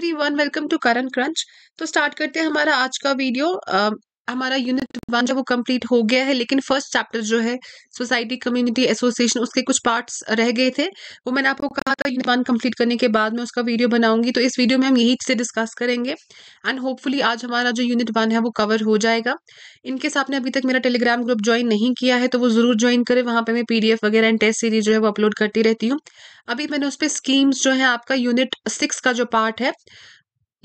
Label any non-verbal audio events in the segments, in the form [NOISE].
Everyone welcome to Current Crunch तो start करते हैं हमारा आज का वीडियो हमारा यूनिट वन जब वो कंप्लीट हो गया है लेकिन फर्स्ट चैप्टर जो है सोसाइटी कम्युनिटी एसोसिएशन उसके कुछ पार्ट्स रह गए थे वो मैंने आपको कहा था यूनिट वन कंप्लीट करने के बाद मैं उसका वीडियो बनाऊंगी तो इस वीडियो में हम यही चीज़ें डिस्कस करेंगे एंड होपफुली आज हमारा जो यूनिट वन है वो कवर हो जाएगा इनके साथ आपने अभी तक मेरा टेलीग्राम ग्रुप ज्वाइन नहीं किया है तो वो ज़रूर ज्वाइन करें वहाँ पर मैं पी वगैरह एंड टेस्ट सीरीज जो है वो अपलोड करती रहती हूँ अभी मैंने उस पर स्कीम्स जो है आपका यूनिट सिक्स का जो पार्ट है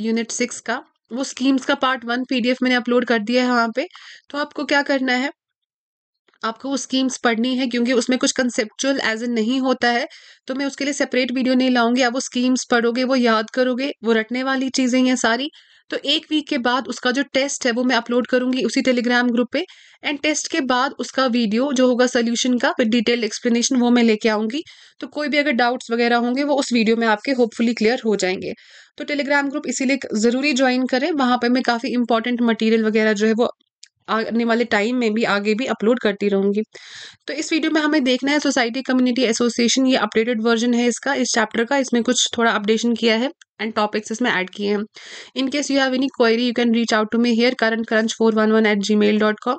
यूनिट सिक्स का वो स्कीम्स का पार्ट वन पीडीएफ मैंने अपलोड कर दिया है वहाँ पे तो आपको क्या करना है आपको वो स्कीम्स पढ़नी है क्योंकि उसमें कुछ कंसेप्चुअल एज ए नहीं होता है तो मैं उसके लिए सेपरेट वीडियो नहीं लाऊंगी आप वो स्कीम्स पढ़ोगे वो याद करोगे वो रटने वाली चीज़ें हैं सारी तो एक वीक के बाद उसका जो टेस्ट है वो मैं अपलोड करूंगी उसी टेलीग्राम ग्रुप पे एंड टेस्ट के बाद उसका वीडियो जो होगा सोल्यूशन का विद डिटेल एक्सप्लेनेशन वो मैं लेके आऊंगी तो कोई भी अगर डाउट्स वगैरह होंगे वो उस वीडियो में आपके होपफुली क्लियर हो जाएंगे तो टेलीग्राम ग्रुप इसीलिए ज़रूरी ज्वाइन करें वहाँ पर मैं काफ़ी इंपॉर्टेंट मटीरियल वगैरह जो है वो आने वाले टाइम में भी आगे भी अपलोड करती रहूँगी तो इस वीडियो में हमें देखना है सोसाइटी कम्युनिटी एसोसिएशन ये अपडेटेड वर्जन है इसका इस चैप्टर का इसमें कुछ थोड़ा अपडेशन किया है एंड टॉपिक्स इसमें ऐड किए हैं in case you have any query you can reach out to me here Current Crunch four one one eight Gmail dot com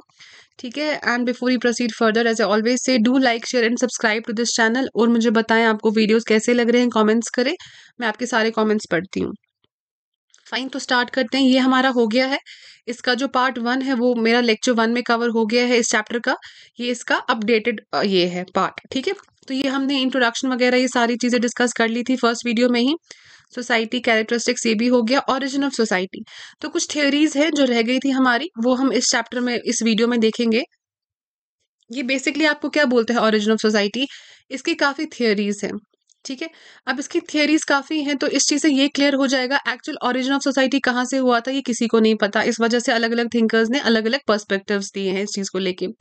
ठीक है and before you proceed further as always से do like share and subscribe to this channel और मुझे बताएं आपको videos कैसे लग रहे हैं कॉमेंट्स करें मैं आपके सारे कॉमेंट्स पढ़ती हूँ फाइन तो स्टार्ट करते हैं ये हमारा हो गया है इसका जो पार्ट वन है वो मेरा लेक्चर वन में कवर हो गया है इस चैप्टर का ये इसका अपडेटेड ये है पार्ट ठीक है तो ये हमने इंट्रोडक्शन वगैरह ये सारी चीज़ें डिस्कस कर ली थी फर्स्ट वीडियो में ही सोसाइटी कैरेक्टरिस्टिक्स ये भी हो गया ऑरिजिन ऑफ सोसाइटी तो कुछ थियोरीज है जो रह गई थी हमारी वो हम इस चैप्टर में इस वीडियो में देखेंगे ये बेसिकली आपको क्या बोलते हैं ऑरिजिन ऑफ सोसाइटी इसकी काफ़ी थियोरीज हैं ठीक है अब इसकी थियरीज काफ़ी हैं तो इस चीज़ से ये क्लियर हो जाएगा एक्चुअल ओरिजिन ऑफ सोसाइटी कहाँ से हुआ था ये किसी को नहीं पता इस वजह से अलग अलग थिंकर्स ने अलग अलग पर्सपेक्टिव दिए हैं इस चीज़ को लेकर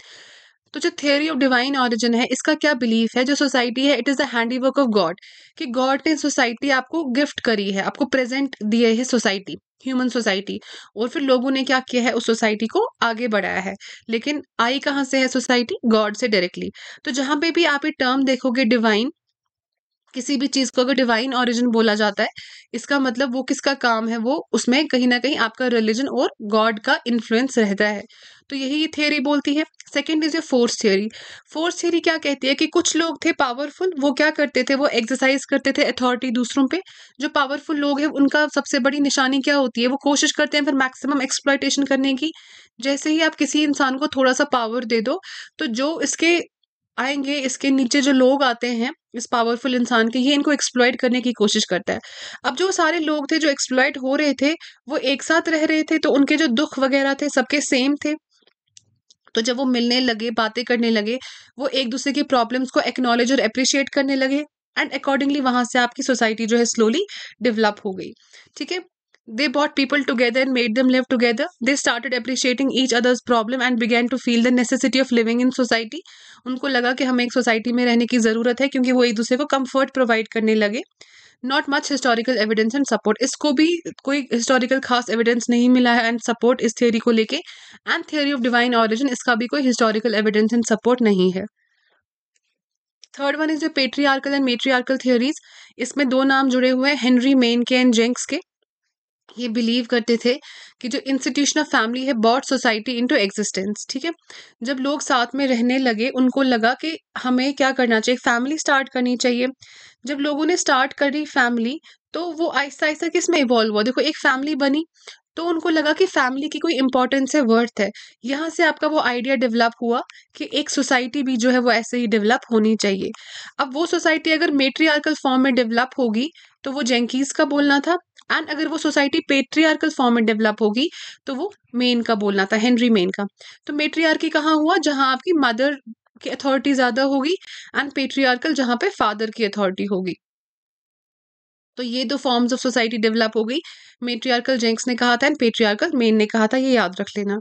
तो जो थियरी ऑफ डिवाइन ऑरिजिन है इसका क्या बिलीफ है जो सोसाइटी है it is the handiwork of God कि गॉड ने सोसाइटी आपको गिफ्ट करी है आपको प्रेजेंट दिए है सोसाइटी ह्यूमन सोसाइटी और फिर लोगों ने क्या किया है उस सोसाइटी को आगे बढ़ाया है लेकिन आई कहाँ से है सोसाइटी गॉड से डायरेक्टली तो जहाँ पे भी आप ये टर्म देखोगे डिवाइन किसी भी चीज़ को अगर डिवाइन ओरिजिन बोला जाता है इसका मतलब वो किसका काम है वो उसमें कहीं ना कहीं आपका रिलीजन और गॉड का इन्फ्लुएंस रहता है तो यही ये थ्योरी बोलती है second is a force theory force theory क्या कहती है कि कुछ लोग थे पावरफुल वो क्या करते थे वो एक्सरसाइज करते थे अथॉरिटी दूसरों पे जो पावरफुल लोग हैं उनका सबसे बड़ी निशानी क्या होती है वो कोशिश करते हैं फिर मैक्सिमम एक्सप्लाइटेशन करने की जैसे ही आप किसी इंसान को थोड़ा सा पावर दे दो तो जो इसके आएंगे इसके नीचे जो लोग आते हैं इस पावरफुल इंसान के ये इनको एक्सप्लॉयट करने की कोशिश करता है अब जो सारे लोग थे जो एक्सप्लॉयट हो रहे थे वो एक साथ रह रहे थे तो उनके जो दुख वगैरह थे सबके सेम थे तो जब वो मिलने लगे बातें करने लगे वो एक दूसरे की प्रॉब्लम्स को एक्नॉलेज और अप्रिशिएट करने लगे एंड अकॉर्डिंगली वहाँ से आपकी सोसाइटी जो है स्लोली डेवलप हो गई ठीक है They brought people together and made them live together. They started appreciating each other's problem and began to feel the necessity of living in society. उनको लगा कि हमें एक सोसाइटी में रहने की ज़रूरत है क्योंकि वो एक दूसरे को कंफर्ट प्रोवाइड करने लगे not much historical evidence and support इसको भी कोई हिस्टोरिकल खास एविडेंस नहीं मिला है एंड सपोर्ट इस थ्योरी को लेके and theory of divine origin इसका भी कोई हिस्टोरिकल एविडेंस एंड सपोर्ट नहीं है third one is the patriarchal and matriarchal theories इसमें दो नाम जुड़े हुए हैं हेनरी मेन के एंड जेंक्स के ये बिलीव करते थे कि जो इंस्टीट्यूशन ऑफ फैमिली है बॉट सोसाइटी इनटू एग्जिस्टेंस ठीक है जब लोग साथ में रहने लगे उनको लगा कि हमें क्या करना चाहिए फैमिली स्टार्ट करनी चाहिए जब लोगों ने स्टार्ट करी फैमिली तो वो आहिस्ता आहिस्ता किस में इवॉल्व हुआ देखो एक फैमिली बनी तो उनको लगा कि फैमिली की कोई इंपॉर्टेंस है वर्थ है यहाँ से आपका वो आइडिया डेवलप हुआ कि एक सोसाइटी भी जो है वो ऐसे ही डेवलप होनी चाहिए अब वो सोसाइटी अगर मेट्रियार्कल फॉर्म में डेवलप होगी तो वो जेंकीज का बोलना था एंड अगर वो सोसाइटी पेट्रियार्कल फॉर्म में डेवलप होगी तो वो मेन का बोलना था हेनरी मेन का तो मेट्रियार्की कहाँ हुआ जहाँ आपकी मदर की अथॉरिटी ज़्यादा होगी एंड पेट्रियार्कल जहाँ पे फादर की अथॉरिटी होगी तो ये दो फॉर्म्स ऑफ सोसाइटी डेवलप हो गई मेट्रियार्कल जेंक्स ने कहा था एंड पेट्रियार्कल मेन ने कहा था ये याद रख लेना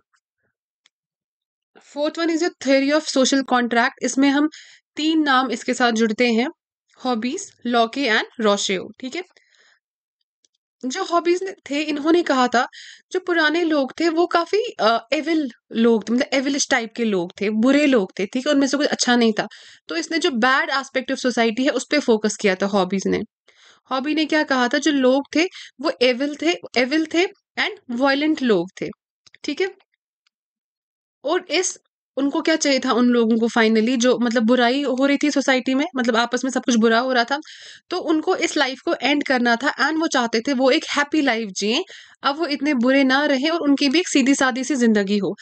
fourth one is a theory of social contract इसमें हम तीन नाम इसके साथ जुड़ते हैं हॉबीज लॉके एंड रोशेओ ठीक है जो हॉबीज थे इन्होंने कहा था जो पुराने लोग थे वो काफी एविल लोग थे मतलब एविलिश टाइप के लोग थे बुरे लोग थे ठीक है उनमें से कुछ अच्छा नहीं था तो इसने जो बैड एस्पेक्ट ऑफ सोसाइटी है उस पर फोकस किया था हॉबीज ने हॉबी ने क्या कहा था जो लोग थे वो एविल थे एविल थे एंड वायलेंट लोग थे ठीक है और इस उनको क्या चाहिए था उन लोगों को फाइनली जो मतलब बुराई हो रही थी सोसाइटी में मतलब आपस में सब कुछ बुरा हो रहा था तो उनको इस लाइफ को एंड करना था एंड वो चाहते थे वो एक हैप्पी लाइफ जिए अब वो इतने बुरे ना रहे और उनकी भी एक सीधी सादी सी जिंदगी हो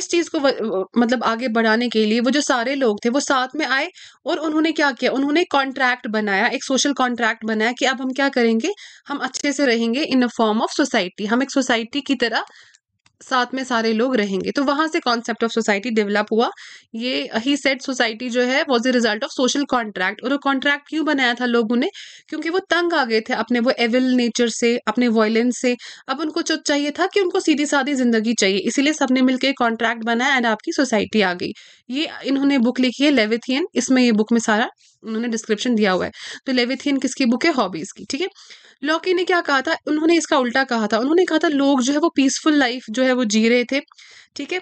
इस चीज़ को मतलब आगे बढ़ाने के लिए वो जो सारे लोग थे वो साथ में आए और उन्होंने क्या किया उन्होंने कॉन्ट्रैक्ट बनाया एक सोशल कॉन्ट्रैक्ट बनाया कि अब हम क्या करेंगे हम अच्छे से रहेंगे in a form of society हम एक सोसाइटी की तरह साथ में सारे लोग रहेंगे तो वहां से कॉन्सेप्ट ऑफ सोसाइटी डेवलप हुआ ये ही सेट सोसाइटी जो है was a result of social contract और वो कॉन्ट्रैक्ट क्यों बनाया था लोगों ने क्योंकि वो तंग आ गए थे अपने वो एविल नेचर से अपने वॉयलेंस से अब उनको जो चाहिए था कि उनको सीधी सादी जिंदगी चाहिए इसीलिए सबने मिलकर कॉन्ट्रैक्ट बनाया एंड आपकी सोसाइटी आ गई ये इन्होंने बुक लिखी है लेविथियन इसमें ये बुक में सारा उन्होंने डिस्क्रिप्शन दिया हुआ है तो लेविथियन किसकी बुक है हॉबीज की ठीक है लॉकी ने क्या कहा था उन्होंने इसका उल्टा कहा था उन्होंने कहा था लोग जो है वो पीसफुल लाइफ जो है वो जी रहे थे ठीक है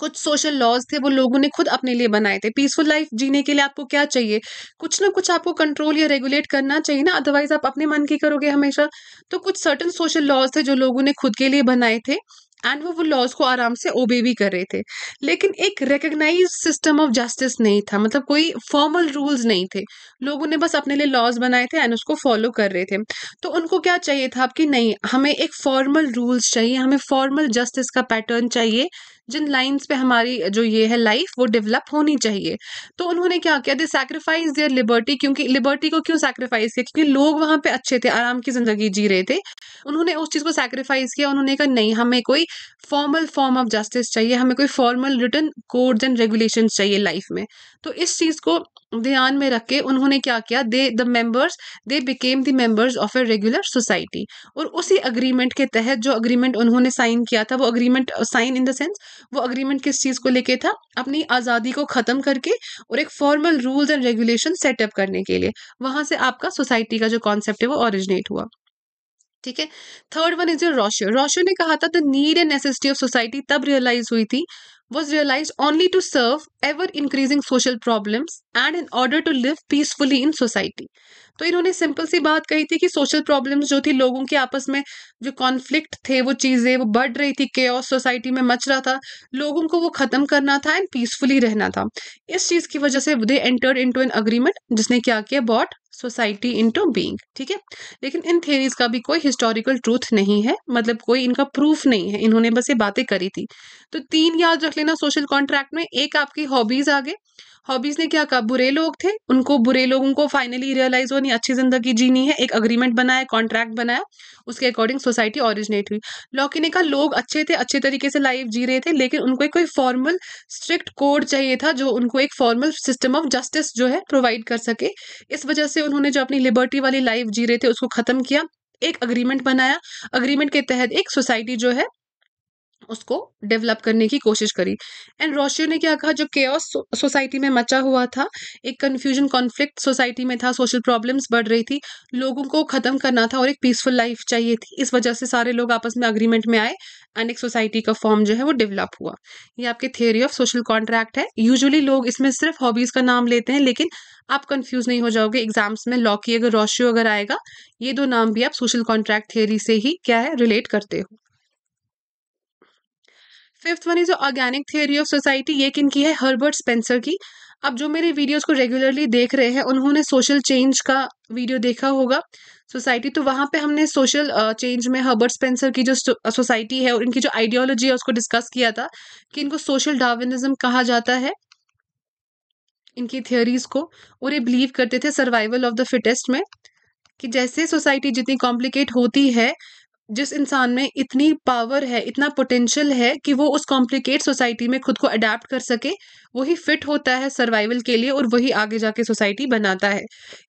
कुछ सोशल लॉज थे वो लोगों ने खुद अपने लिए बनाए थे पीसफुल लाइफ जीने के लिए आपको क्या चाहिए कुछ ना कुछ आपको कंट्रोल या रेगुलेट करना चाहिए ना अदरवाइज आप अपने मन की करोगे हमेशा तो कुछ सर्टन सोशल लॉज थे जो लोगों ने खुद के लिए बनाए थे एंड वो वो लॉज को आराम से ओबे भी कर रहे थे लेकिन एक रिकग्नाइज सिस्टम ऑफ जस्टिस नहीं था मतलब कोई फॉर्मल रूल्स नहीं थे लोगों ने बस अपने लिए लॉज बनाए थे एंड उसको फॉलो कर रहे थे तो उनको क्या चाहिए था कि नहीं हमें एक फॉर्मल रूल्स चाहिए हमें फॉर्मल जस्टिस का पैटर्न चाहिए जिन लाइन्स पे हमारी जो ये है लाइफ वो डेवलप होनी चाहिए तो उन्होंने क्या किया दे सेक्रीफाइस देयर लिबर्टी क्योंकि लिबर्टी को क्यों सेक्रीफाइस किया क्योंकि लोग वहाँ पे अच्छे थे आराम की ज़िंदगी जी रहे थे उन्होंने उस चीज़ को सेक्रीफाइस किया उन्होंने कहा नहीं हमें कोई फॉर्मल फॉर्म ऑफ जस्टिस चाहिए हमें कोई formal written codes and regulation चाहिए लाइफ में तो इस चीज़ को ध्यान में रख के उन्होंने क्या किया they the members they became the members of a regular society और उसी अग्रीमेंट के तहत जो अग्रीमेंट उन्होंने साइन किया था वो agreement sign in the sense वो अग्रीमेंट किस चीज़ को लेके था अपनी आज़ादी को ख़त्म करके और एक formal rules and regulation setup करने के लिए वहाँ से आपका सोसाइटी का जो कॉन्सेप्ट है वो ऑरिजिनेट हुआ ठीक है third one is your Grotius Grotius ने कहा था the need and necessity of society तब रियलाइज हुई थी was realized only to serve ever increasing social problems and in order to live peacefully in society. तो इन्होंने सिंपल सी बात कही थी कि सोशल प्रॉब्लम्स जो थी लोगों के आपस में जो कॉन्फ्लिक्ट थे वो चीज़ें वो बढ़ रही थी के सोसाइटी में मच रहा था लोगों को वो ख़त्म करना था एंड पीसफुली रहना था इस चीज़ की वजह से they entered into an agreement जिसने क्या किया बॉट सोसाइटी टू बींग ठीक है लेकिन इन थेरीज का भी कोई हिस्टोरिकल ट्रूथ नहीं है मतलब कोई इनका प्रूफ नहीं है इन्होंने बस ये बातें करी थी तो तीन याद रख लेना सोशल कॉन्ट्रैक्ट में एक आपकी हॉबीज आ गए हॉबीज ने क्या कहा बुरे लोग थे उनको बुरे लोगों को फाइनली रियलाइज होने अपनी अच्छी ज़िंदगी जीनी है एक अग्रीमेंट बनाया कॉन्ट्रैक्ट बनाया उसके अकॉर्डिंग सोसाइटी ऑरिजिनेट हुई लॉकी ने कहा लोग अच्छे थे अच्छे तरीके से लाइफ जी रहे थे लेकिन उनको एक कोई फॉर्मल स्ट्रिक्ट कोड चाहिए था जो उनको एक फॉर्मल सिस्टम ऑफ जस्टिस जो है प्रोवाइड कर सके इस वजह से उन्होंने जो अपनी लिबर्टी वाली लाइफ जी रहे थे उसको ख़त्म किया एक अग्रीमेंट बनाया अग्रीमेंट के तहत एक सोसाइटी जो है उसको डेवलप करने की कोशिश करी एंड रोशियो ने क्या कहा जो के सोसाइटी में मचा हुआ था एक कन्फ्यूजन कॉन्फ्लिक्ट सोसाइटी में था सोशल प्रॉब्लम्स बढ़ रही थी लोगों को ख़त्म करना था और एक पीसफुल लाइफ चाहिए थी इस वजह से सारे लोग आपस में अग्रीमेंट में आए एंड एक सोसाइटी का फॉर्म जो है वो डेवलप हुआ ये आपके थियोरी ऑफ सोशल कॉन्ट्रैक्ट है यूजुअली लोग इसमें सिर्फ हॉबीज़ का नाम लेते हैं लेकिन आप कंफ्यूज नहीं हो जाओगे एग्जाम्स में लॉ की अगर रोशियो अगर आएगा ये दो नाम भी आप सोशल कॉन्ट्रैक्ट थियोरी से ही क्या है रिलेट करते हो fifth one is organic theory of society ये किन की है हर्बर्ट स्पेंसर की अब जो मेरे वीडियोस को रेगुलरली देख रहे हैं उन्होंने सोशल चेंज का वीडियो देखा होगा सोसाइटी तो वहाँ पे हमने सोशल चेंज में हर्बर्ट स्पेंसर की जो सोसाइटी है और इनकी जो आइडियोलॉजी है उसको डिस्कस किया था कि इनको सोशल डार्विनिज्म कहा जाता है इनकी थियोरीज को और ये बिलीव करते थे सर्वाइवल ऑफ द फिटेस्ट में कि जैसे सोसाइटी जितनी कॉम्प्लिकेट होती है जिस इंसान में इतनी पावर है इतना पोटेंशियल है कि वो उस कॉम्प्लिकेट सोसाइटी में खुद को अडेप्ट कर सके वही फिट होता है सर्वाइवल के लिए और वही आगे जाके सोसाइटी बनाता है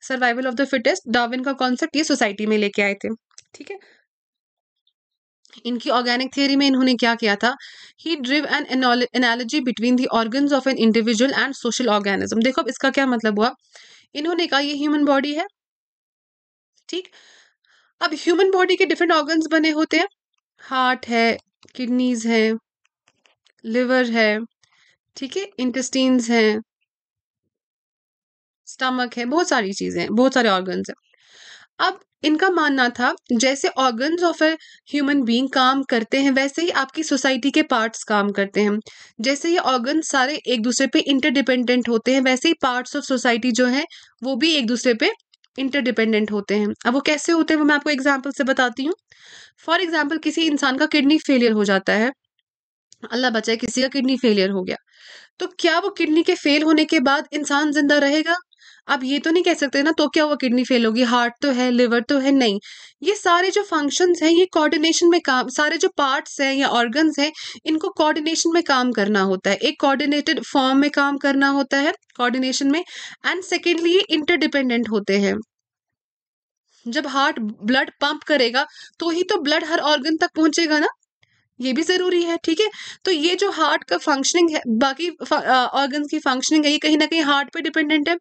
survival of the fittest Darwin का कॉन्सेप्ट ये सोसाइटी में लेके आए थे ठीक है इनकी ऑर्गेनिक थियोरी में इन्होंने क्या किया था he drew an analogy between the organ of an individual and social organism देखो अब इसका क्या मतलब हुआ इन्होंने कहा ये ह्यूमन बॉडी है ठीक अब ह्यूमन बॉडी के डिफरेंट ऑर्गन्स बने होते हैं हार्ट है किडनीज है लिवर है ठीक है इंटेस्टीन्स हैं स्टमक है बहुत सारी चीज़ें हैं बहुत सारे ऑर्गन्स हैं अब इनका मानना था जैसे organs of a human being काम करते हैं वैसे ही आपकी सोसाइटी के पार्ट्स काम करते हैं जैसे ये ऑर्गन सारे एक दूसरे पे इंटरडिपेंडेंट होते हैं वैसे ही पार्ट्स ऑफ सोसाइटी जो हैं वो भी एक दूसरे पे इंटरडिपेंडेंट होते हैं अब वो कैसे होते हैं वो मैं आपको एग्जाम्पल से बताती हूँ फॉर एग्जाम्पल किसी इंसान का किडनी फेलियर हो जाता है अल्लाह बचाए किसी का किडनी फेलियर हो गया तो क्या वो किडनी के फेल होने के बाद इंसान जिंदा रहेगा आप ये तो नहीं कह सकते ना तो क्या हुआ किडनी फेल होगी हार्ट तो है लिवर तो है नहीं ये सारे जो फंक्शंस हैं ये कोऑर्डिनेशन में काम सारे जो पार्ट्स हैं या ऑर्गन्स हैं इनको कोऑर्डिनेशन में काम करना होता है एक कोऑर्डिनेटेड फॉर्म में काम करना होता है कोऑर्डिनेशन में एंड सेकेंडली ये इंटरडिपेंडेंट होते हैं जब हार्ट ब्लड पंप करेगा तो ही तो ब्लड हर ऑर्गन तक पहुंचेगा ना ये भी ज़रूरी है ठीक है तो ये जो हार्ट का फंक्शनिंग है बाकी ऑर्गन्स की फंक्शनिंग है ये कहीं ना कहीं हार्ट पे डिपेंडेंट है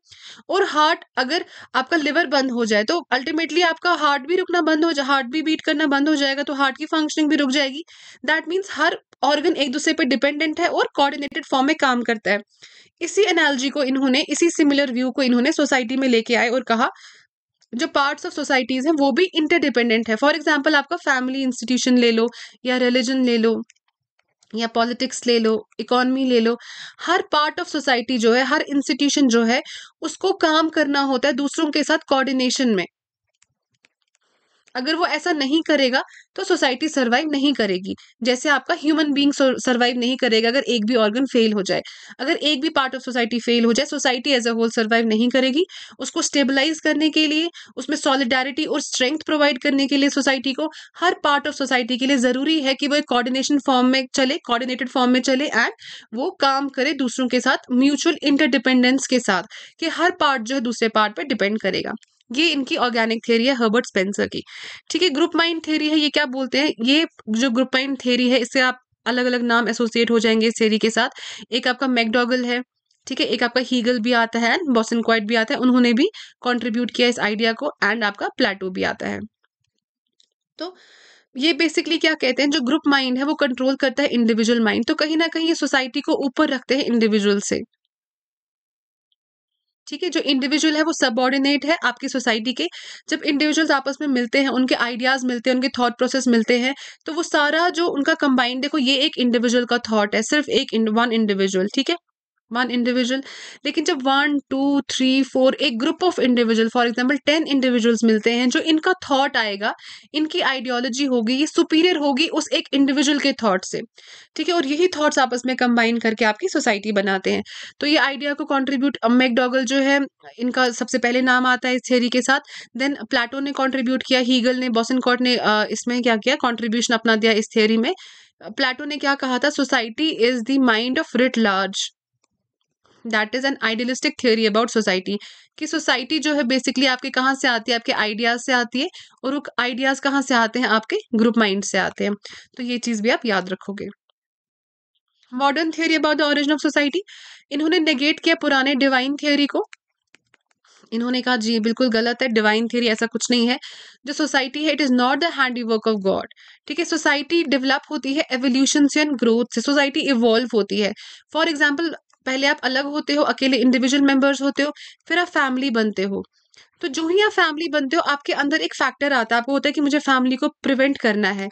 और हार्ट अगर आपका लिवर बंद हो जाए तो अल्टीमेटली आपका हार्ट भी रुकना बंद हो जाए हार्ट भी बीट करना बंद हो जाएगा तो हार्ट की फंक्शनिंग भी रुक जाएगी दैट मीन्स हर ऑर्गन एक दूसरे पर डिपेंडेंट है और कोऑर्डिनेटेड फॉर्म में काम करता है इसी एनालॉजी को इन्होंने इसी सिमिलर व्यू को इन्होंने सोसाइटी में लेके आए और कहा जो पार्ट्स ऑफ सोसाइटीज़ हैं वो भी इंटरडिपेंडेंट है फॉर एग्जाम्पल आपका फैमिली इंस्टीट्यूशन ले लो या रिलीजन ले लो या पॉलिटिक्स ले लो इकोनमी ले लो हर पार्ट ऑफ सोसाइटी जो है हर इंस्टीट्यूशन जो है उसको काम करना होता है दूसरों के साथ कोऑर्डिनेशन में अगर वो ऐसा नहीं करेगा तो सोसाइटी सर्वाइव नहीं करेगी जैसे आपका ह्यूमन बींग सर्वाइव नहीं करेगा अगर एक भी ऑर्गन फेल हो जाए अगर एक भी पार्ट ऑफ सोसाइटी फेल हो जाए society as a whole survive नहीं करेगी उसको स्टेबलाइज करने के लिए उसमें सॉलिडारिटी और स्ट्रेंथ प्रोवाइड करने के लिए सोसाइटी को हर पार्ट ऑफ सोसाइटी के लिए ज़रूरी है कि वो एक कॉर्डिनेशन फॉर्म में चले कॉर्डिनेटेड फॉर्म में चले एंड वो काम करे दूसरों के साथ म्यूचुअल इंटरडिपेंडेंस के साथ कि हर पार्ट जो है दूसरे पार्ट पर डिपेंड करेगा ये इनकी ऑर्गेनिक थ्योरी है हर्बर्ट स्पेंसर की ठीक है ग्रुप माइंड थ्योरी है ये क्या बोलते हैं ये जो ग्रुप माइंड थ्योरी है इससे आप अलग अलग नाम एसोसिएट हो जाएंगे इस थ्योरी के साथ एक आपका मैकडॉगल है ठीक है एक आपका हीगल भी आता है एंड बॉसन क्वाइट भी आता है उन्होंने भी कॉन्ट्रीब्यूट किया इस आइडिया को एंड आपका प्लेटो भी आता है तो ये बेसिकली क्या कहते हैं जो ग्रुप माइंड है वो कंट्रोल करता है इंडिविजुअल माइंड तो कहीं ना कहीं ये सोसाइटी को ऊपर रखते हैं इंडिविजुअल से ठीक है जो इंडिविजुअल है वो सबॉर्डिनेट है आपकी सोसाइटी के जब इंडिविजुअल्स आपस में मिलते हैं उनके आइडियाज़ मिलते हैं उनके थॉट प्रोसेस मिलते हैं तो वो सारा जो उनका कंबाइंड देखो ये एक इंडिविजुअल का थॉट है सिर्फ एक वन इंडिविजुअल ठीक है वन इंडिविजुअल लेकिन जब वन टू थ्री फोर एक group of individual for example ten individuals मिलते हैं जो इनका थॉट आएगा इनकी आइडियोलॉजी होगी ये सुपीरियर होगी उस एक इंडिविजुअल के थॉट से ठीक है और यही थॉट्स आपस में कंबाइन करके आपकी सोसाइटी बनाते हैं तो ये आइडिया को कॉन्ट्रीब्यूट डॉगल जो है इनका सबसे पहले नाम आता है इस थेरी के साथ देन प्लेटो ने कॉन्ट्रीब्यूट किया हीगल ने बॉसनकॉट ने इसमें क्या किया कॉन्ट्रीब्यूशन अपना दिया इस थेरी में प्लेटो ने क्या कहा था society is the mind of writ large that is an idealistic theory about society कि सोसाइटी जो है बेसिकली आपके कहाँ से आती है आपके आइडियाज़ से आती है और वो आइडियाज़ कहाँ से आते हैं आपके ग्रुप माइंड से आते हैं तो ये चीज़ भी आप याद रखोगे modern theory about the origin of society इन्होंने नेगेट किया पुराने डिवाइन थियोरी को इन्होंने कहा जी बिल्कुल गलत है डिवाइन थियरी ऐसा कुछ नहीं है जो सोसाइटी है it is not the handiwork of God ठीक है सोसाइटी डेवलप होती है एवोल्यूशन से एंड ग्रोथ से सोसाइटी इवॉल्व होती है फॉर एग्जाम्पल पहले आप अलग होते हो अकेले इंडिविजुअल मेंबर्स होते हो फिर आप फैमिली बनते हो तो जो ही आप फैमिली बनते हो आपके अंदर एक फैक्टर आता है आपको होता है कि मुझे फैमिली को प्रिवेंट करना है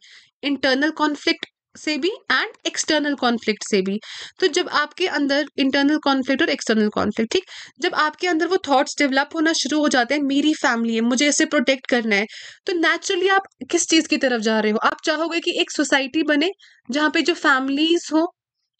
इंटरनल कॉन्फ्लिक्ट से भी एंड एक्सटर्नल कॉन्फ्लिक्ट से भी तो जब आपके अंदर इंटरनल कॉन्फ्लिक्ट और एक्सटर्नल कॉन्फ्लिक्ट ठीक जब आपके अंदर वो थॉट्स डेवलप होना शुरू हो जाते हैं मेरी फैमिली है मुझे इसे प्रोटेक्ट करना है तो नेचुरली आप किस चीज़ की तरफ जा रहे हो आप चाहोगे कि एक सोसाइटी बने जहाँ पे जो फैमिलीज हो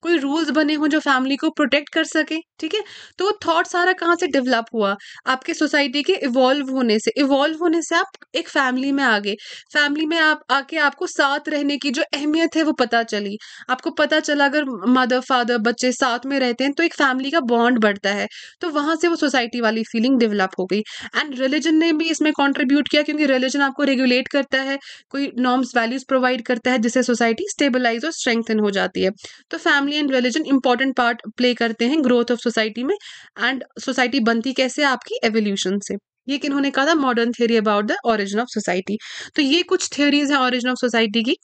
कोई रूल्स बने हों जो फैमिली को प्रोटेक्ट कर सके ठीक है तो वो थॉट सारा कहाँ से डेवलप हुआ आपके सोसाइटी के इवॉल्व होने से इवॉल्व होने से आप एक फैमिली में आ गए फैमिली में आप आके आपको साथ रहने की जो अहमियत है वो पता चली आपको पता चला अगर मदर फादर बच्चे साथ में रहते हैं तो एक फैमिली का बॉन्ड बढ़ता है तो वहाँ से वो सोसाइटी वाली फीलिंग डेवलप हो गई एंड रिलीजन ने भी इसमें कॉन्ट्रीब्यूट किया क्योंकि रिलीजन आपको रेगुलेट करता है कोई नॉर्म्स वैल्यूज प्रोवाइड करता है जिससे सोसाइटी स्टेबलाइज और स्ट्रेंथन हो जाती है तो family family and religion important part play करते हैं ग्रोथ ऑफ सोसाइटी में एंड सोसाइटी बनती कैसे आपकी एवोल्यूशन से ये किन्होंने कहा था modern theory about the origin of society तो ये कुछ थियोरीज हैं ओरिजिन ऑफ सोसाइटी की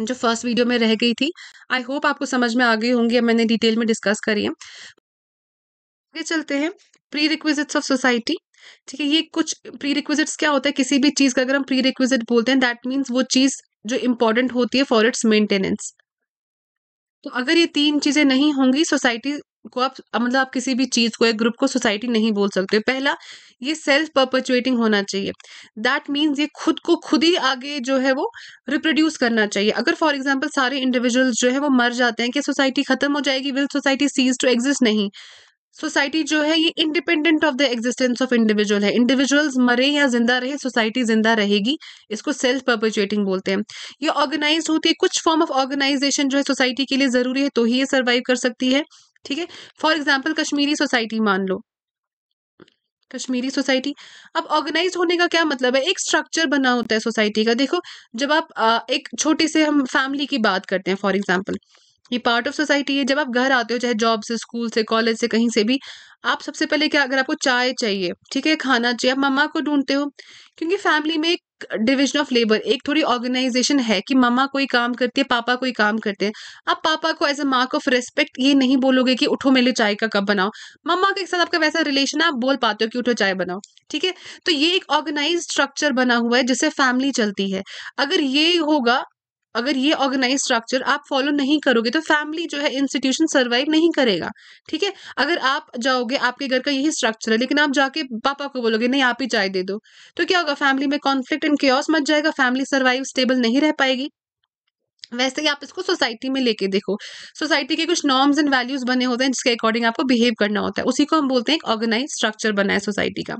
जो फर्स्ट वीडियो में रह गई थी आई होप आपको समझ में आ गई होंगी अब मैंने डिटेल में डिस्कस करी है आगे चलते हैं प्री रिक्विजिट्स ऑफ सोसाइटी ठीक है ये कुछ प्री रिक्विजिट्स क्या होता है किसी भी चीज़ का अगर हम प्री रिक्विजिट बोलते हैं दैट मीन्स वो चीज़ जो इंपॉर्टेंट होती है फॉर इट्स मेंटेनेंस तो अगर ये तीन चीजें नहीं होंगी सोसाइटी को आप मतलब आप किसी भी चीज को एक ग्रुप को सोसाइटी नहीं बोल सकते पहला ये सेल्फ पर्पचुएटिंग होना चाहिए दैट मीन्स ये खुद को खुद ही आगे जो है वो रिप्रोड्यूस करना चाहिए अगर फॉर एग्जाम्पल सारे इंडिविजुअल्स जो है वो मर जाते हैं कि सोसाइटी खत्म हो जाएगी will society cease to exist नहीं सोसाइटी जो है ये independent of the existence of individual है इंडिविजुअल्स मरे या जिंदा रहे सोसाइटी जिंदा रहेगी इसको सेल्फ पर्पचुएटिंग बोलते हैं ये ऑर्गेनाइज होती है कुछ फॉर्म ऑफ ऑर्गेनाइजेशन जो है सोसाइटी के लिए जरूरी है तो ही ये सर्वाइव कर सकती है ठीक है फॉर एग्जाम्पल कश्मीरी सोसाइटी मान लो कश्मीरी सोसाइटी अब ऑर्गेनाइज होने का क्या मतलब है एक स्ट्रक्चर बना होता है सोसाइटी का देखो जब आप एक छोटे से हम फैमिली की बात करते हैं फॉर एग्जाम्पल ये पार्ट ऑफ सोसाइटी है जब आप घर आते हो चाहे जॉब से स्कूल से कॉलेज से कहीं से भी आप सबसे पहले क्या अगर आपको चाय चाहिए ठीक है खाना चाहिए आप मम्मा को ढूंढते हो क्योंकि फैमिली में एक डिविजन ऑफ लेबर एक थोड़ी ऑर्गेनाइजेशन है कि मम्मा कोई काम करती है पापा कोई काम करते हैं आप पापा को as a mark of respect ये नहीं बोलोगे कि उठो मेरे चाय का कप बनाओ मम्मा के साथ आपका वैसा रिलेशन है आप बोल पाते हो कि उठो चाय बनाओ ठीक है तो ये एक ऑर्गेनाइज स्ट्रक्चर बना हुआ है जिससे फैमिली चलती है अगर ये होगा अगर ये ऑर्गेनाइज स्ट्रक्चर आप फॉलो नहीं करोगे तो फैमिली जो है इंस्टीट्यूशन सर्वाइव नहीं करेगा ठीक है अगर आप जाओगे आपके घर का यही स्ट्रक्चर है लेकिन आप जाके पापा को बोलोगे नहीं आप ही चाय दे दो तो क्या होगा फैमिली में कॉन्फ्लिक्ट एंड क्योस मच जाएगा फैमिली सर्वाइव स्टेबल नहीं रह पाएगी वैसे ही आप इसको सोसाइटी में लेके देखो सोसाइटी के कुछ नॉर्म्स एंड वैल्यूज बने होते हैं जिसके अकॉर्डिंग आपको बिहेव करना होता है उसी को हम बोलते हैं एक ऑर्गेनाइज स्ट्रक्चर बना है सोसाइटी का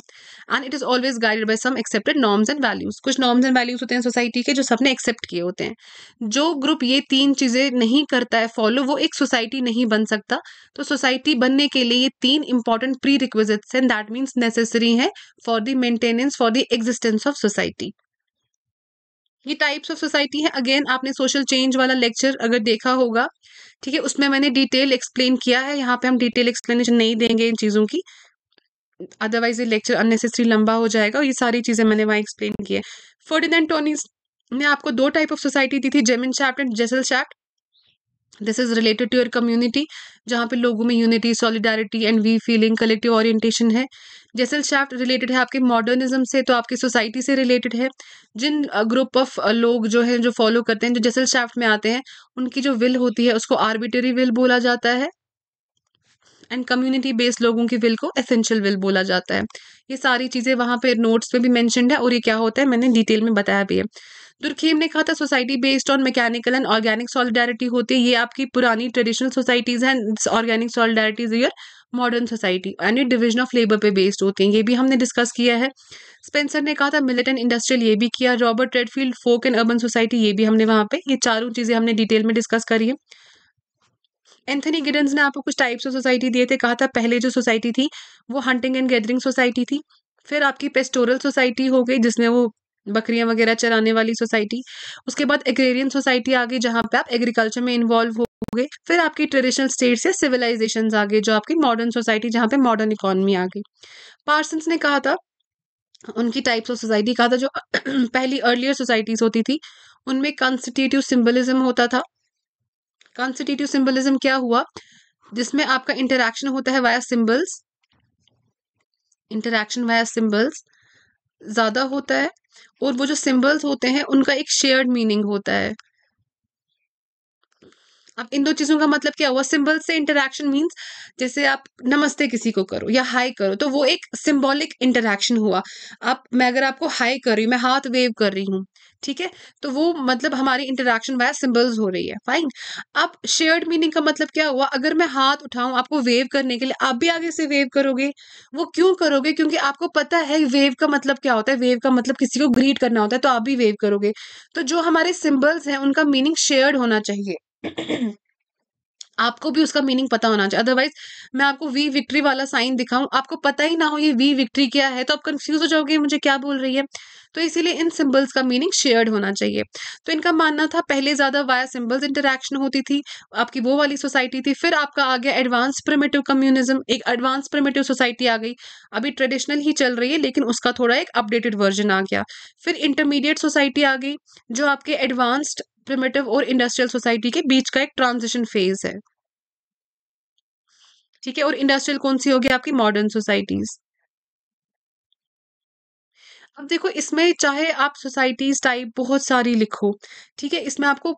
and it is always guided by some accepted norms and values कुछ नॉर्म्स एंड वैल्यूज होते हैं सोसाइटी के जो सबने एक्सेप्ट किए होते हैं जो ग्रुप ये तीन चीज़ें नहीं करता है फॉलो वो एक सोसाइटी नहीं बन सकता तो सोसाइटी बनने के लिए ये तीन इंपॉर्टेंट प्री रिक्वेजिट्स हैं दैट मीन्स नेसेसरी है for the maintenance for the existence of society ये टाइप्स ऑफ सोसाइटी है अगेन आपने सोशल चेंज वाला लेक्चर अगर देखा होगा ठीक है उसमें मैंने डिटेल एक्सप्लेन किया है यहाँ पे हम डिटेल एक्सप्लेनेशन नहीं देंगे इन चीज़ों की अदरवाइज ये लेक्चर अननेसेसरी लंबा हो जाएगा और ये सारी चीज़ें मैंने वहाँ एक्सप्लेन की है फर्डिनेंड टोनीस ने आपको दो टाइप ऑफ सोसाइटी दी थी gemeinschaft and gesellschaft this is related to your community जहाँ पे लोगों में unity solidarity and we feeling collective orientation है जैसल शाफ्ट रिलेटेड है आपके मॉडर्निज्म से तो आपकी सोसाइटी से रिलेटेड है जिन ग्रुप ऑफ लोग जो है जो फॉलो करते हैं जो जैसल शाफ्ट में आते हैं उनकी जो विल होती है उसको आर्बिटरी विल बोला जाता है एंड कम्युनिटी बेस्ड लोगों की विल को एसेंशियल विल बोला जाता है ये सारी चीज़ें वहां पर नोट्स में भी मैंशन है और ये क्या होता है मैंने डिटेल में बताया भी है दुर्खेम ने कहा था society based on mechanical and organic solidarity होती है ये आपकी पुरानी ट्रेडिशनल सोसाइटीज़ हैं organic solidarities your modern society यानी डिवीजन ऑफ लेबर पे बेस्ड होती हैं ये भी हमने डिस्कस किया है स्पेंसर ने कहा था मिलिटेंट इंडस्ट्रियल ये भी किया Robert Redfield folk and urban society ये भी हमने वहाँ पे ये चारों चीज़ें हमने डिटेल में डिस्कस करी है एंथनी गिडन्स ने आपको कुछ टाइप्स ऑफ सोसाइटी दिए थे कहा था पहले जो सोसाइटी थी वो हंटिंग एंड गैदरिंग सोसाइटी थी फिर आपकी पेस्टोरल सोसाइटी हो गई जिसमें वो बकरियां वगैरह चराने वाली सोसाइटी उसके बाद एग्रेरियन सोसाइटी आ गई जहाँ पे आप एग्रीकल्चर में इन्वॉल्व हो गए फिर आपकी ट्रेडिशनल स्टेट्स या सिविलाइजेशन आ गए जो आपकी मॉडर्न सोसाइटी जहाँ पे मॉडर्न इकोनॉमी आ गई पार्सन्स ने कहा था उनकी टाइप्स ऑफ सोसाइटी कहा था जो [CLEARS THROAT] पहली अर्लियर सोसाइटीज होती थी उनमें कॉन्स्टिट्यूटिव सिम्बलिज्म होता था कॉन्स्टिट्यूटिव सिंबलिज्म क्या हुआ जिसमें आपका इंटरेक्शन होता है via symbols interaction via symbols ज़्यादा होता है और वो जो सिम्बल्स होते हैं उनका एक शेयर्ड मीनिंग होता है अब इन दो चीज़ों का मतलब क्या हुआ सिंबल से इंटरेक्शन मीन्स जैसे आप नमस्ते किसी को करो या हाई करो तो वो एक सिंबॉलिक इंटरेक्शन हुआ अब मैं अगर आपको हाई कर रही हूँ मैं हाथ वेव कर रही हूँ ठीक है तो वो मतलब हमारी इंटरेक्शन वाया सिंबल्स हो रही है फाइन अब शेयर्ड मीनिंग का मतलब क्या हुआ अगर मैं हाथ उठाऊं आपको वेव करने के लिए आप भी आगे से वेव करोगे वो क्यों करोगे क्योंकि आपको पता है वेव का मतलब क्या होता है वेव का मतलब किसी को ग्रीट करना होता है तो आप भी वेव करोगे तो जो हमारे सिंबल्स हैं उनका मीनिंग शेयर्ड होना चाहिए आपको भी उसका मीनिंग पता होना चाहिए अदरवाइज मैं आपको वी विक्ट्री वाला साइन दिखाऊं आपको पता ही ना हो ये वी विक्ट्री क्या है तो आप कंफ्यूज हो जाओगे मुझे क्या बोल रही है तो इसीलिए इन सिंबल्स का मीनिंग शेयर्ड होना चाहिए तो इनका मानना था पहले ज़्यादा वाया सिंबल्स इंटरेक्शन होती थी आपकी वो वाली सोसाइटी थी फिर आपका आ गया एडवांस प्रिमेटिव कम्युनिज्म एक एडवांस प्रिमेटिव सोसाइटी आ गई अभी ट्रेडिशनल ही चल रही है लेकिन उसका थोड़ा एक अपडेटेड वर्जन आ गया फिर इंटरमीडिएट सोसाइटी आ गई जो आपके एडवांस्ड प्रिमेटिव और इंडस्ट्रियल सोसाइटी के बीच का एक ट्रांजिशन फेज है ठीक है और इंडस्ट्रियल कौन सी होगी आपकी मॉडर्न सोसाइटीज अब देखो इसमें चाहे आप सोसाइटीज टाइप बहुत सारी लिखो ठीक है इसमें आपको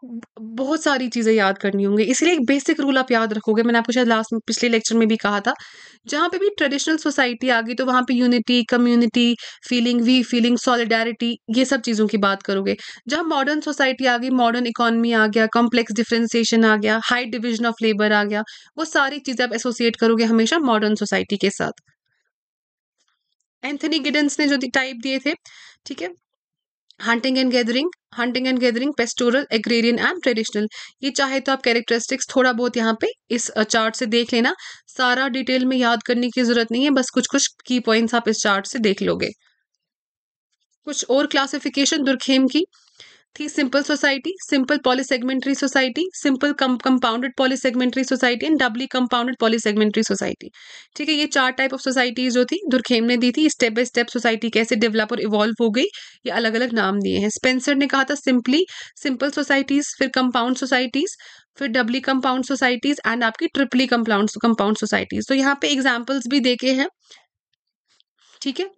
बहुत सारी चीज़ें याद करनी होंगी इसलिए एक बेसिक रूल आप याद रखोगे मैंने आपको शायद लास्ट पिछले लेक्चर में भी कहा था जहाँ पे भी ट्रेडिशनल सोसाइटी आ गई तो वहाँ पे unity community feeling we feeling solidarity ये सब चीज़ों की बात करोगे जहाँ मॉडर्न सोसाइटी आ गई मॉडर्न इकोनॉमी आ गया कॉम्प्लेक्स डिफ्रेंसिएशन आ गया हाई डिविजन ऑफ लेबर आ गया वो सारी चीज़ें आप एसोसिएट करोगे हमेशा मॉडर्न सोसाइटी के साथ एंथनी गिडन्स ने जो टाइप दिए थे ठीक है hunting and gathering hunting and gathering pastoral agrarian and traditional ये चाहे तो आप कैरेक्टरिस्टिक्स थोड़ा बहुत यहाँ पे इस चार्ट से देख लेना सारा डिटेल में याद करने की जरूरत नहीं है बस कुछ कुछ की पॉइंट्स आप इस चार्ट से देख लोगे कुछ और क्लासिफिकेशन दुर्खेम की थी simple society simple polysegmentary society simple compounded polysegmentary society and doubly compounded polysegmentary society ठीक है ये चार टाइप ऑफ सोसाइटीज जो थी दुर्खेम ने दी थी स्टेप बाय स्टेप सोसाइटी कैसे डेवलप और इवॉल्व हो गई ये अलग अलग नाम दिए हैं स्पेंसर ने कहा था सिंपली सिंपल सोसाइटीज फिर कंपाउंड सोसाइटीज फिर डबली कंपाउंड सोसाइटीज एंड आपकी ट्रिपली कंपाउंड कंपाउंड सोसाइटीज तो यहाँ पे एग्जाम्पल्स भी देखे हैं ठीक है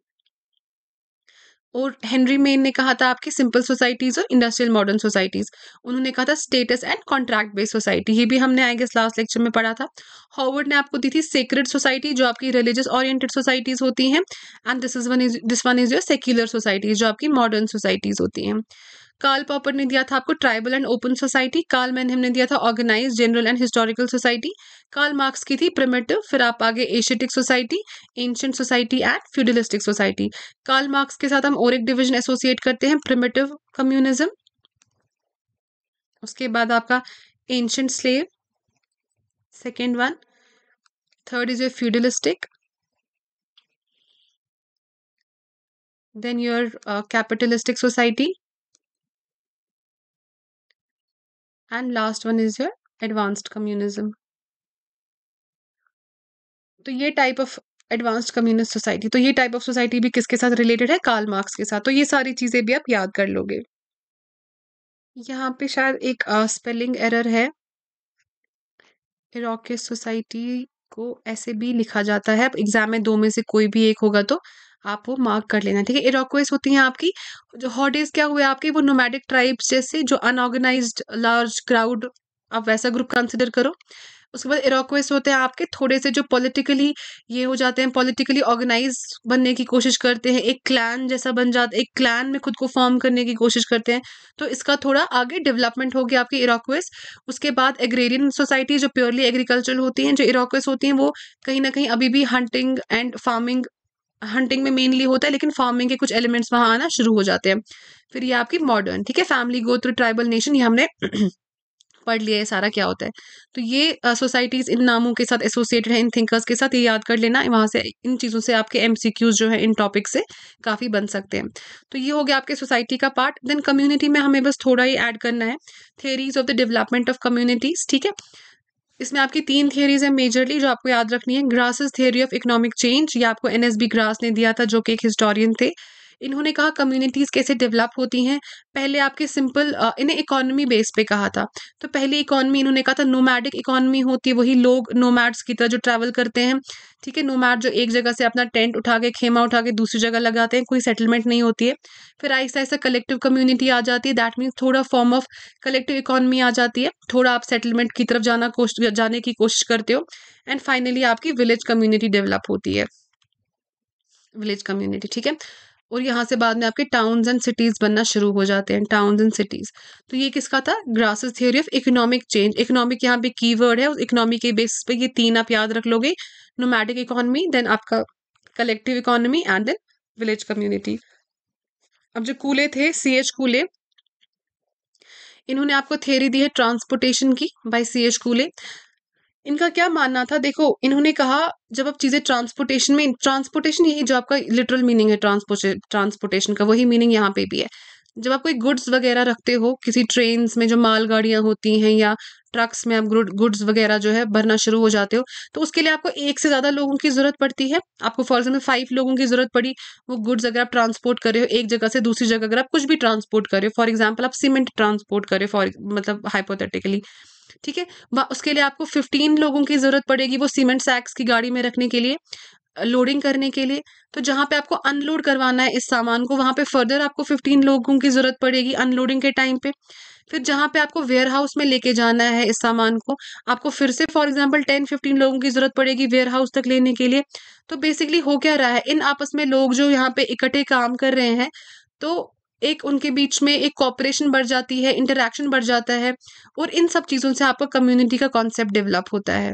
और हेनरी मेन ने कहा था आपकी सिंपल सोसाइटीज़ और इंडस्ट्रियल मॉडर्न सोसाइटीज़ उन्होंने कहा था status and contract based society ये भी हमने आई गेस लास्ट लेक्चर में पढ़ा था हॉवर्ड ने आपको दी थी सेक्रेड सोसाइटी जो आपकी रिलीजियस ओरिएंटेड सोसाइटीज़ होती हैं and this is one is this one is your secular societies जो आपकी मॉडर्न सोसाइटीज़ होती हैं कार्ल पॉपर ने दिया था आपको tribal and open society Karl Mann ने दिया था organize general and historical society Karl Marx की थी प्रिमेटिव फिर आप आगे Asiatic society ancient society and feudalistic society Karl Marx के साथ हम और एक डिविजन एसोसिएट करते हैं प्रिमेटिव कम्युनिज्म उसके बाद आपका ancient slave second one third is your feudalistic then your uh, capitalistic society and last one is your advanced communism. तो ये type of advanced communist society तो ये टाइप ऑफ सोसाइटी भी किसके साथ रिलेटेड है कार्ल मार्क्स के साथ तो ये सारी चीज़ें भी आप याद कर लोगे यहाँ पे शायद एक स्पेलिंग uh, एरर है इराकिस सोसाइटी को ऐसे भी लिखा जाता है एग्जाम में दो में से कोई भी एक होगा तो आप वो मार्क कर लेना ठीक है इरोक्वेज होती हैं आपकी जो हॉडेज क्या हुए आपकी वो नोमैडिक ट्राइब्स जैसे जो अनऑर्गेनाइज लार्ज क्राउड आप वैसा ग्रुप कंसिडर करो उसके बाद इरोक्वेस होते हैं आपके थोड़े से जो पॉलिटिकली ये हो जाते हैं पॉलिटिकली ऑर्गेनाइज बनने की कोशिश करते हैं एक क्लैन जैसा बन जाता है एक क्लैन में खुद को फॉर्म करने की कोशिश करते हैं तो इसका थोड़ा आगे डेवलपमेंट होगी आपकी इरोक्वेस उसके बाद एग्रेरियन सोसाइटी जो प्योरली एग्रीकल्चरल होती हैं जो इरोक्वेस होती हैं वो कहीं ना कहीं अभी भी हंटिंग एंड फार्मिंग हंटिंग में मेनली होता है लेकिन फार्मिंग के कुछ एलिमेंट्स वहाँ आना शुरू हो जाते हैं फिर ये आपकी मॉडर्न ठीक है फैमिली गोत्र ट्राइबल नेशन ये हमने [CLEARS THROAT] पढ़ लिया है सारा क्या होता है तो ये सोसाइटीज़ इन नामों के साथ एसोसिएटेड है इन थिंकर्स के साथ ये याद कर लेना वहां से इन चीज़ों से आपके एम जो है इन टॉपिक से काफ़ी बन सकते हैं तो ये हो गया आपके सोसाइटी का पार्ट देन कम्युनिटी में हमें बस थोड़ा ही ऐड करना है theories of the development of communities ठीक है इसमें आपकी तीन थियरीज है मेजरली जो आपको याद रखनी है Gras's theory of economic change ये आपको एन एस बी ग्रास ने दिया था जो कि एक हिस्टोरियन थे इन्होंने कहा कम्युनिटीज़ कैसे डेवलप होती हैं पहले आपके सिंपल इन्हें इकोनॉमी बेस पे कहा था तो पहले इकोनॉमी इन्होंने कहा था नोमैडिक इकोनॉमी होती है वही लोग नोमैड्स की तरह जो ट्रैवल करते हैं ठीक है नोमैड जो एक जगह से अपना टेंट उठा के खेमा उठा के दूसरी जगह लगाते हैं कोई सेटलमेंट नहीं होती है फिर आहिस्ता आहिस्ता कलेक्टिव कम्युनिटी आ जाती है दैट मीन्स थोड़ा फॉर्म ऑफ कलेक्टिव इकोनॉमी आ जाती है थोड़ा आप सेटलमेंट की तरफ जाना जाने की कोशिश करते हो एंड फाइनली आपकी विलेज कम्युनिटी डेवलप होती है विलेज कम्युनिटी ठीक है और यहाँ से बाद में आपके टाउन्स एंड सिटीज़ बनना शुरू हो जाते हैं टाउन्स एंड सिटीज़ तो ये किसका था Gras's theory of economic change economic यहाँ पे कीवर्ड है उस इकोनॉमी के बेसिस पे ये तीन आप याद रख लोगे नोमैटिक इकोनॉमी देन आपका collective economy and then village community अब जो कूले थे सी एच कूले इन्होंने आपको थेरी दी है ट्रांसपोर्टेशन की बाय सी एच कूले इनका क्या मानना था देखो इन्होंने कहा जब आप चीज़ें ट्रांसपोर्टेशन में ट्रांसपोर्टेशन यही जो आपका लिटरल मीनिंग है ट्रांसपोर्टेशन का वही मीनिंग यहाँ पे भी है जब आप कोई गुड्स वगैरह रखते हो किसी ट्रेन में जो मालगाड़ियाँ होती हैं या ट्रक्स में आप गुड्स वगैरह जो है भरना शुरू हो जाते हो तो उसके लिए आपको एक से ज़्यादा लोगों की ज़रूरत पड़ती है आपको फॉर एग्जाम्पल फाइव लोगों की ज़रूरत पड़ी वो गुड्स अगर आप ट्रांसपोर्ट कर रहे हो एक जगह से दूसरी जगह अगर आप कुछ भी ट्रांसपोर्ट कर रहे हो फॉर एग्जाम्पल आप सीमेंट ट्रांसपोर्ट हो फॉर मतलब हाइपोथेटिकली ठीक है उसके लिए आपको फिफ्टीन लोगों की ज़रूरत पड़ेगी वो सीमेंट सैक्स की गाड़ी में रखने के लिए लोडिंग करने के लिए तो जहाँ पे आपको अनलोड करवाना है इस सामान को वहाँ पे फर्दर आपको फिफ्टीन लोगों की ज़रूरत पड़ेगी अनलोडिंग के टाइम पे फिर जहाँ पे आपको वेयर हाउस में लेके जाना है इस सामान को आपको फिर से फॉर एग्जाम्पल टेन फिफ्टीन लोगों की ज़रूरत पड़ेगी वेयर हाउस तक लेने के लिए तो बेसिकली हो क्या रहा है इन आपस में लोग जो यहाँ पे इकट्ठे काम कर रहे हैं तो एक उनके बीच में एक कॉपरेशन बढ़ जाती है इंटरेक्शन बढ़ जाता है और इन सब चीज़ों से आपका कम्युनिटी का कॉन्सेप्ट डेवलप होता है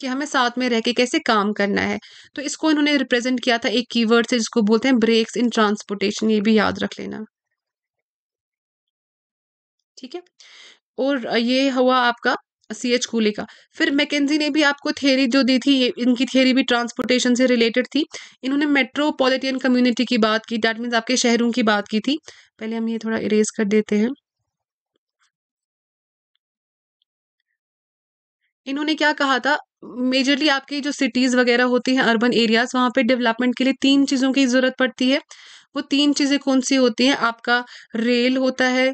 कि हमें साथ में रह के कैसे काम करना है तो इसको इन्होंने रिप्रेजेंट किया था एक कीवर्ड से जिसको बोलते हैं ब्रेक्स इन ट्रांसपोर्टेशन ये भी याद रख लेना ठीक है और ये हुआ आपका सी एच कूले का फिर मैकेजी ने भी आपको थेरी जो दी थी इनकी थेरी भी ट्रांसपोर्टेशन से रिलेटेड थी इन्होंने मेट्रोपॉलिटन कम्युनिटी की बात की डैट मीन्स आपके शहरों की बात की थी पहले हम ये थोड़ा इरेज कर देते हैं इन्होंने क्या कहा था मेजरली आपकी जो सिटीज़ वगैरह होती हैं अर्बन एरियाज वहां पे डेवलपमेंट के लिए तीन चीज़ों की ज़रूरत पड़ती है वो तीन चीज़ें कौन सी होती हैं आपका रेल होता है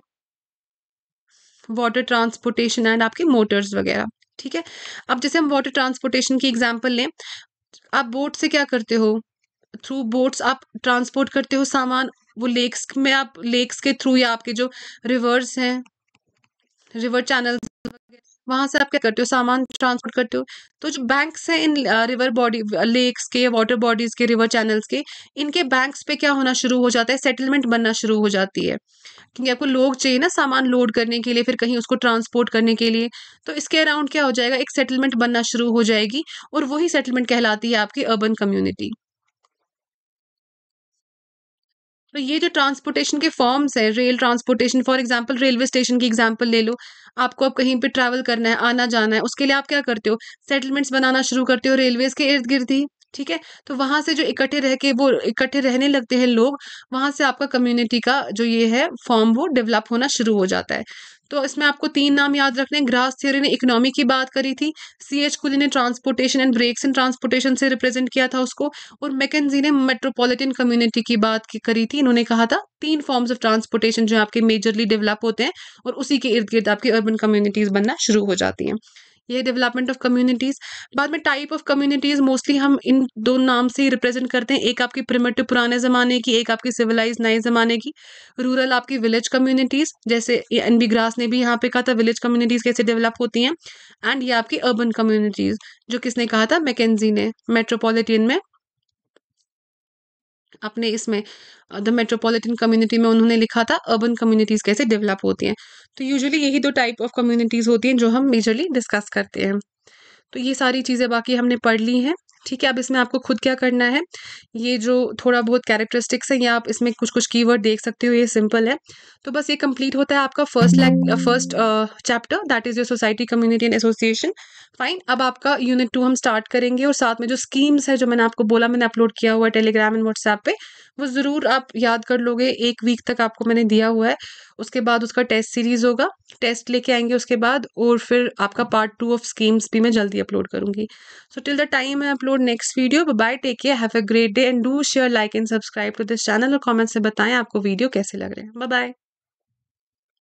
वाटर ट्रांसपोर्टेशन एंड आपके मोटर्स वगैरह ठीक है अब जैसे हम वाटर ट्रांसपोर्टेशन की एग्जाम्पल लें आप बोट से क्या करते हो थ्रू बोट्स आप ट्रांसपोर्ट करते हो सामान वो लेक्स में आप लेक्स के थ्रू या आपके जो रिवर्स हैं रिवर चैनल वहाँ से आप क्या करते हो सामान ट्रांसपोर्ट करते हो तो जो बैंक्स हैं इन रिवर बॉडी लेक्स के वाटर बॉडीज़ के रिवर चैनल्स के इनके बैंक्स पे क्या होना शुरू हो जाता है सेटलमेंट बनना शुरू हो जाती है क्योंकि आपको लोग चाहिए ना सामान लोड करने के लिए फिर कहीं उसको ट्रांसपोर्ट करने के लिए तो इसके अराउंड क्या हो जाएगा एक सेटलमेंट बनना शुरू हो जाएगी और वही सेटलमेंट कहलाती है आपकी अर्बन कम्युनिटी तो ये जो ट्रांसपोर्टेशन के फॉर्म्स है rail transportation for example railway station की एग्जांपल ले लो आपको अब कहीं पे ट्रैवल करना है आना जाना है उसके लिए आप क्या करते हो सेटलमेंट्स बनाना शुरू करते हो रेलवेज के इर्द गिर्द ही ठीक है तो वहां से जो इकट्ठे रह के वो इकट्ठे रहने लगते हैं लोग वहां से आपका कम्युनिटी का जो ये है फॉर्म वो डेवलप होना शुरू हो जाता है तो इसमें आपको तीन नाम याद रखने हैं ग्रास थियोरी ने इकोनॉमी की बात करी थी सी एच कुली ने transportation and breaks in transportation से रिप्रेजेंट किया था उसको और मैकेजी ने मेट्रोपॉलिटन कम्युनिटी की बात की करी थी इन्होंने कहा था तीन फॉर्म्स ऑफ ट्रांसपोर्टेशन जो आपके मेजरली डेवलप होते हैं और उसी के इर्द गिर्द आपकी अर्बन कम्युनिटीज़ बनना शुरू हो जाती हैं ये डेवलपमेंट ऑफ कम्युनिटीज़ बाद में टाइप ऑफ कम्युनिटीज़ मोस्टली हम इन दो नाम से ही रिप्रेजेंट करते हैं एक आपकी प्रिमेटिव पुराने ज़माने की एक आपकी सिविलाइज नए ज़माने की रूरल आपकी विलेज कम्युनिटीज़ जैसे एन बी ग्रास ने भी यहाँ पे कहा था विलेज कम्युनिटीज़ कैसे डेवलप होती हैं एंड ये आपकी अर्बन कम्युनिटीज़ जो किसने कहा था मैकेजी ने मेट्रोपॉलिटन में अपने इसमें द मेट्रोपॉलिटन कम्युनिटी में उन्होंने लिखा था अर्बन कम्युनिटीज़ कैसे डेवलप होती हैं तो यूजुअली यही दो टाइप ऑफ कम्युनिटीज़ होती हैं जो हम मेजरली डिस्कस करते हैं तो ये सारी चीज़ें बाकी हमने पढ़ ली हैं ठीक है अब इसमें आपको खुद क्या करना है ये जो थोड़ा बहुत कैरेक्टरिस्टिक्स हैं या आप इसमें कुछ कुछ कीवर्ड देख सकते हो ये सिंपल है तो बस ये कंप्लीट होता है आपका फर्स्ट लैक first chapter that is your society community and association fine अब आपका यूनिट टू हम स्टार्ट करेंगे और साथ में जो स्कीम्स है जो मैंने आपको बोला मैंने अपलोड किया हुआ है टेलीग्राम एंड व्हाट्सएप पे वो ज़रूर आप याद कर लोगे एक वीक तक आपको मैंने दिया हुआ है उसके बाद उसका टेस्ट सीरीज़ होगा टेस्ट लेके आएंगे उसके बाद और फिर आपका पार्ट टू ऑफ स्कीम्स भी मैं जल्दी अपलोड करूंगी so till the time I upload next video bye take care have a great day and do share like and subscribe to this channel और कॉमेंट से बताएं आपको वीडियो कैसे लग रहे हैं बाय